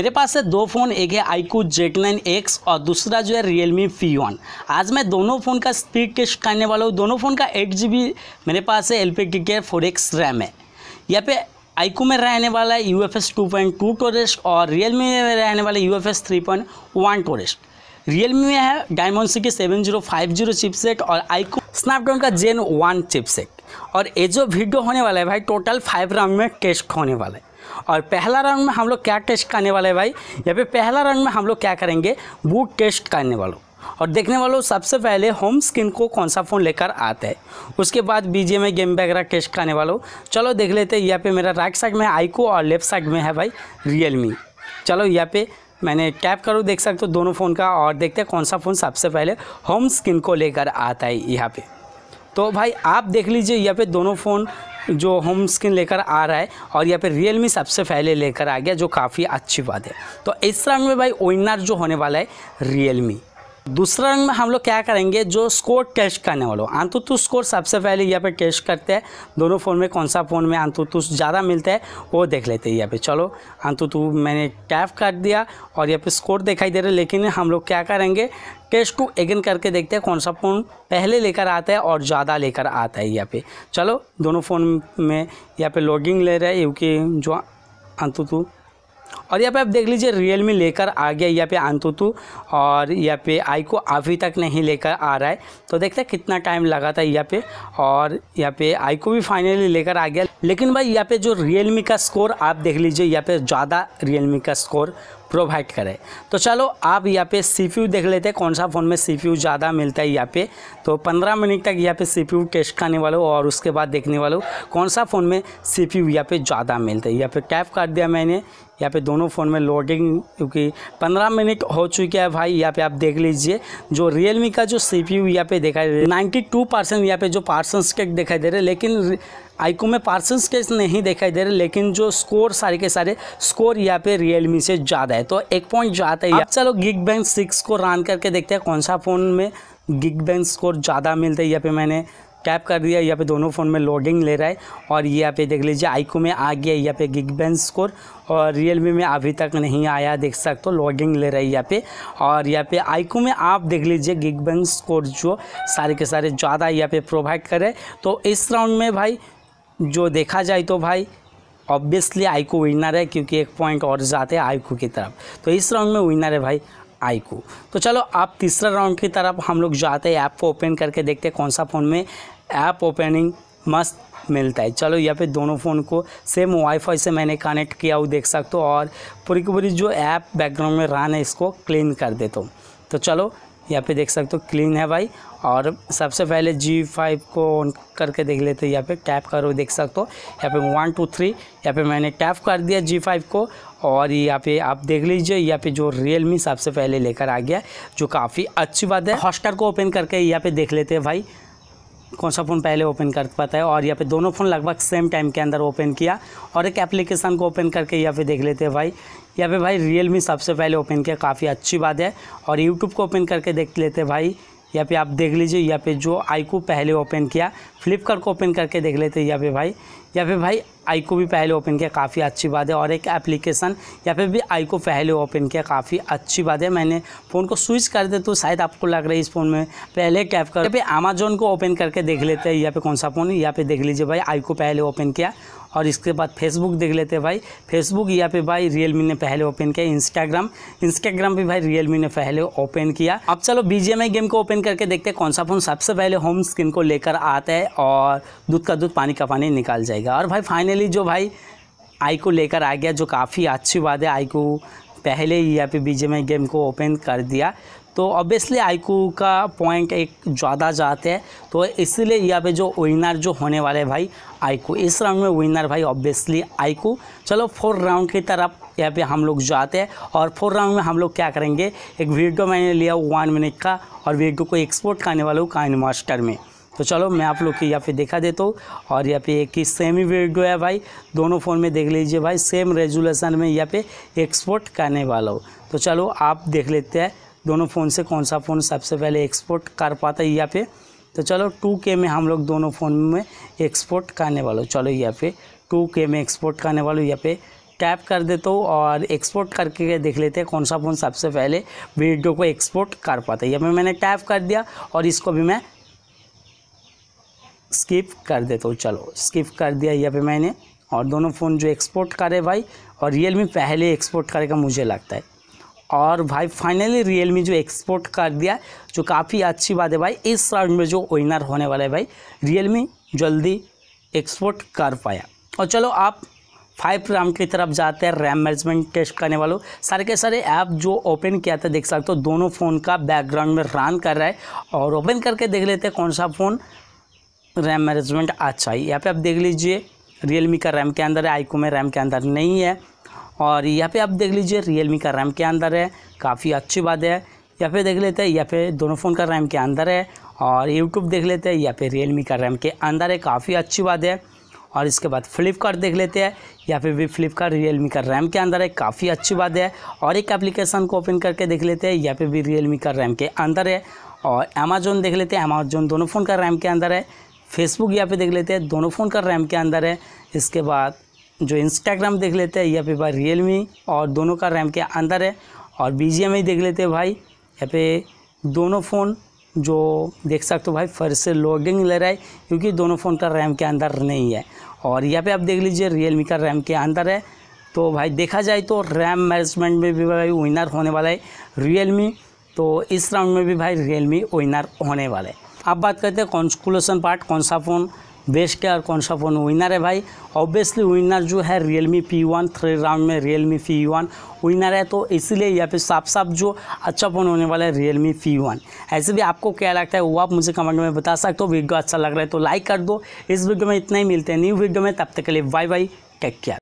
मेरे पास है दो फ़ोन एक है आईकू जेट लाइन एक्स और दूसरा जो है रियल मी फी वन आज मैं दोनों फ़ोन का स्पीड टेस्ट करने वाला हूँ दोनों फ़ोन का एट जी बी मेरे पास है एल पी टी के फोर एक्स रैम है यहाँ पे आईकू में रहने वाला है U F S two point two टोरेस्ट और रियल मी में रहने वाला U F S three point one टोरेस्ट रियल मी में है डायमंड की seven zero five zero chipset और आईकू स्नैपड्रैगन का जेन वन चिपसेट और ये जो वीडियो होने वाला है भाई टोटल फाइव राउंड में टेस्ट होने वाला है और पहला राउंड में हम लोग क्या टेस्ट करने वाले हैं भाई या फिर पहला राउंड में हम लोग क्या करेंगे बूट टेस्ट करने वालों और देखने वालों सबसे पहले होम स्क्रीन को कौन सा फ़ोन लेकर आता है उसके बाद बीजे में गेम वगैरह टेस्ट करने वालों चलो देख लेते हैं यहाँ पे मेरा राइट साइड में आईको और लेफ्ट साइड में है भाई रियलमी चलो यहाँ पे मैंने टैप करो देख सकते हो दोनों फ़ोन का और देखते हैं कौन सा फ़ोन सबसे पहले होम स्क्रीन को लेकर आता है यहाँ पे तो भाई आप देख लीजिए यहाँ पे दोनों फ़ोन जो होम स्क्रीन लेकर आ रहा है और यहाँ पे रियलमी सबसे पहले लेकर आ गया जो काफ़ी अच्छी बात है तो इस रंग में भाई विनर जो होने वाला है मी दूसरा रंग में हम लोग क्या करेंगे जो स्कोर टेस्ट करने वालों आंतुतु स्कोर सबसे पहले यहाँ पे टेस्ट करते हैं दोनों फ़ोन में कौन सा फ़ोन में आंतुतु ज़्यादा मिलता है वो देख लेते हैं यहाँ पे चलो आंतुतु मैंने टैप कर दिया और यहाँ पे स्कोर दिखाई दे रहा है लेकिन हम लोग क्या करेंगे टेस्ट टू एगेन करके देखते हैं कौन सा फ़ोन पहले लेकर आता है और ज़्यादा लेकर आता है यहाँ पे चलो दोनों फ़ोन में यहाँ पे लॉगिंग ले रहे हैं क्योंकि जो आंतुतु और यहाँ पे आप देख लीजिए रियल मी लेकर आ गया यहाँ पे अंतुतु और यहाँ पे आई को अभी तक नहीं लेकर आ रहा है तो देखते हैं कितना टाइम लगा था यहाँ पे और यहाँ पे आई को भी फाइनली लेकर आ गया लेकिन भाई यहाँ पे जो रियल मी का स्कोर आप देख लीजिए यहाँ पे ज़्यादा रियल मी का स्कोर प्रोवाइड करे तो चलो आप यहाँ पे सी देख लेते हैं कौन सा फ़ोन में सी ज़्यादा मिलता है यहाँ पे तो 15 मिनट तक यहाँ पे सी टेस्ट करने वाले हो और उसके बाद देखने वाले हो कौन सा फ़ोन में सी पी यहाँ पे ज़्यादा मिलता है यहाँ पे टैप कर दिया मैंने यहाँ पे दोनों फ़ोन में लोडिंग क्योंकि 15 मिनट हो चुके है भाई यहाँ पे आप देख लीजिए जो रियलमी का जो सी पी यहाँ पे देखा है नाइन्टी टू परसेंट यहाँ पे जो पार्सन के दिखाई दे रहे लेकिन आईको में पार्सल्स केस नहीं दिखाई दे रहे लेकिन जो स्कोर सारे के सारे स्कोर यहाँ पे रियलमी से ज़्यादा है तो एक पॉइंट जाता है चलो गिग बैंक सिक्स को रन करके देखते हैं कौन सा फ़ोन में गिग बैंक स्कोर ज़्यादा मिलता है यहाँ पे मैंने टैप कर दिया यहाँ पे दोनों फ़ोन में लोडिंग ले रहा है और यहाँ पे देख लीजिए आईको में आ गया यहाँ पे गिग बैंक स्कोर और रियलमी में अभी तक नहीं आया देख सकते हो लॉगिंग ले रहा है यहाँ पे और यहाँ पे आईको में आप देख लीजिए गिग बैंक स्कोर जो सारे के सारे ज़्यादा यहाँ पे प्रोवाइड करे तो इस राउंड में भाई जो देखा जाए तो भाई ऑब्वियसली आईकू विनर है क्योंकि एक पॉइंट और जाते हैं आईकू की तरफ तो इस राउंड में विनर है भाई आईकू तो चलो आप तीसरा राउंड की तरफ हम लोग जाते हैं ऐप को ओपन करके देखते हैं कौन सा फ़ोन में ऐप ओपनिंग मस्त मिलता है चलो यहाँ पे दोनों फ़ोन को सेम वाईफाई से मैंने कनेक्ट किया हुआ देख सकते हो और पूरी की पूरी जो ऐप बैकग्राउंड में रहा है इसको क्लीन कर देता हूँ तो चलो यहाँ पे देख सकते हो क्लीन है भाई और सबसे पहले जी फाइव को ऑन करके देख लेते हैं यहाँ पे टैप करो देख सकते हो यहाँ पे वन टू थ्री यहाँ पे मैंने टैप कर दिया जी फाइव को और यहाँ पे आप देख लीजिए यहाँ पे जो Realme सबसे पहले लेकर आ गया जो काफ़ी अच्छी बात है हॉस्टर को ओपन करके यहाँ पे देख लेते हैं भाई कौन सा फ़ोन पहले ओपन कर पाता है और यहाँ पे दोनों फ़ोन लगभग सेम टाइम के अंदर ओपन किया और एक एप्लीकेशन को ओपन करके यहाँ पे देख लेते हैं भाई यहाँ पे भाई रियलमी सबसे पहले ओपन किया काफ़ी अच्छी बात है और यूट्यूब को ओपन करके देख लेते हैं भाई यहाँ पे आप देख लीजिए यहाँ पे जो आईकू पहले ओपन किया फ्लिपकार्ट को ओपन करके देख लेते हैं यहाँ पे भाई या फिर भाई आई को भी पहले ओपन किया काफ़ी अच्छी बात है और एक एप्लीकेशन या फिर भी आई को पहले ओपन किया काफ़ी अच्छी बात है मैंने फ़ोन को स्विच कर दे तो शायद आपको लग रहा है इस फ़ोन में पहले कैप कर या फिर अमेजोन को ओपन करके देख लेते हैं या फिर कौन सा फ़ोन या फिर देख लीजिए भाई आई को पहले ओपन किया और इसके बाद फेसबुक देख लेते हैं भाई फेसबुक यहाँ पे भाई रियलमी ने पहले ओपन किया इंस्टाग्राम इंस्टाग्राम पे भाई रियलमी ने पहले ओपन किया अब चलो बीजेएमआई गेम को ओपन करके देखते हैं कौन सा फ़ोन सबसे पहले होम स्क्रीन को लेकर आता है और दूध का दूध पानी का पानी निकाल जाएगा और भाई फाइनली जो भाई आई को लेकर आ गया जो काफ़ी अच्छी बात है आई को पहले ही यहाँ पे बीजेएमआई गेम को ओपन कर दिया तो ऑब्वियसली आईकू का पॉइंट एक ज़्यादा जाते हैं तो इसलिए यहाँ पे जो विनर जो होने वाले भाई आईकू इस राउंड में विनर भाई ऑब्वियसली आईकू चलो फोर राउंड की तरफ यहाँ पे हम लोग जाते हैं और फोर राउंड में हम लोग क्या करेंगे एक वीडियो मैंने लिया वन मिनट का और वीडियो को एक्सपोर्ट करने वाला हूँ काइन मास्टर में तो चलो मैं आप लोग की यहाँ पे देखा देता हूँ और यहाँ पे एक ही सेम ही वीडियो है भाई दोनों फ़ोन में देख लीजिए भाई सेम रेजुलेशन में यहाँ पे एक्सपोर्ट करने वाला हो तो चलो आप देख लेते हैं दोनों फ़ोन से कौन सा फ़ोन सबसे पहले एक्सपोर्ट कर पाता है यहाँ पे तो चलो टू के में हम लोग दोनों फ़ोन में एक्सपोर्ट करने वालों चलो यहाँ पे टू के में एक्सपोर्ट करने वालों यहाँ पे टैप कर देता हूँ और एक्सपोर्ट करके देख लेते हैं कौन सा फ़ोन सबसे पहले वीडियो को एक्सपोर्ट कर पाता है यहाँ पे मैंने टैप कर दिया और इसको भी मैं स्किप कर देता हूँ चलो स्किप कर दिया यहाँ पर मैंने और दोनों फ़ोन जो एक्सपोर्ट करे भाई और रियलमी पहले एक्सपोर्ट करेगा मुझे लगता है और भाई फाइनली रियल मी जो एक्सपोर्ट कर दिया जो काफ़ी अच्छी बात है भाई इस राउंड में जो विनर होने वाला है भाई रियल मी जल्दी एक्सपोर्ट कर पाया और चलो आप फाइव रैम की तरफ जाते हैं रैम मैनेजमेंट टेस्ट करने वालों सारे के सारे ऐप जो ओपन किया था देख सकते हो दोनों फ़ोन का बैकग्राउंड में रन कर रहा है और ओपन करके देख लेते हैं कौन सा फ़ोन रैम मैनेजमेंट अच्छा है यहाँ पे आप देख लीजिए रियलमी का रैम के अंदर है आईको में रैम के अंदर नहीं है और यहाँ पे आप देख लीजिए रियलमी का रैम के अंदर है काफ़ी अच्छी बात है यहाँ फिर देख लेते हैं यहाँ पे दोनों फ़ोन का रैम के अंदर है और यूट्यूब देख लेते हैं यहाँ फिर रियलमी का रैम के अंदर है काफ़ी अच्छी बात है और इसके बाद फ्लिपकार्ट देख लेते हैं यहाँ फिर भी फ्लिपकार्ट रियलमी का रैम के अंदर है काफ़ी अच्छी बात है और एक एप्लीकेशन को ओपन करके देख लेते हैं यहाँ फिर भी रियलमी का रैम के अंदर है और अमेजोन देख लेते हैं अमेजोन दोनों फ़ोन का रैम के अंदर है फेसबुक यहाँ पे देख लेते हैं दोनों फ़ोन का रैम के अंदर है इसके बाद जो इंस्टाग्राम देख लेते हैं या पे भाई रियल मी और दोनों का रैम के अंदर है और बी जी एम ही देख लेते हैं भाई यहाँ पे दोनों फ़ोन जो देख सकते हो भाई फर से लोडिंग ले रहा है क्योंकि दोनों फ़ोन का रैम के अंदर नहीं है और यहाँ पे आप देख लीजिए रियल मी का रैम के अंदर है तो भाई देखा जाए तो रैम मैनेजमेंट में भी भाई विनर होने वाला है रियल मी तो इस राउंड में भी भाई रियल मी विनर होने वाला है अब बात करते हैं कॉन्सकुलेशन पार्ट कौन सा फ़ोन बेस्ट क्या और कौन सा फ़ोन विनर है भाई ऑब्वियसली विनर जो है Realme P one three round में Realme P one winner है तो इसलिए या फिर साफ साफ जो अच्छा फ़ोन होने वाला है रियल मी पी वन ऐसे भी आपको क्या लगता है वो आप मुझे कमेंट में बता सकते हो वीडियो अच्छा लग रहा है तो लाइक कर दो इस वीडियो में इतना ही मिलते हैं न्यू वीडियो में तब तक के लिए बाय बाय टेक केयर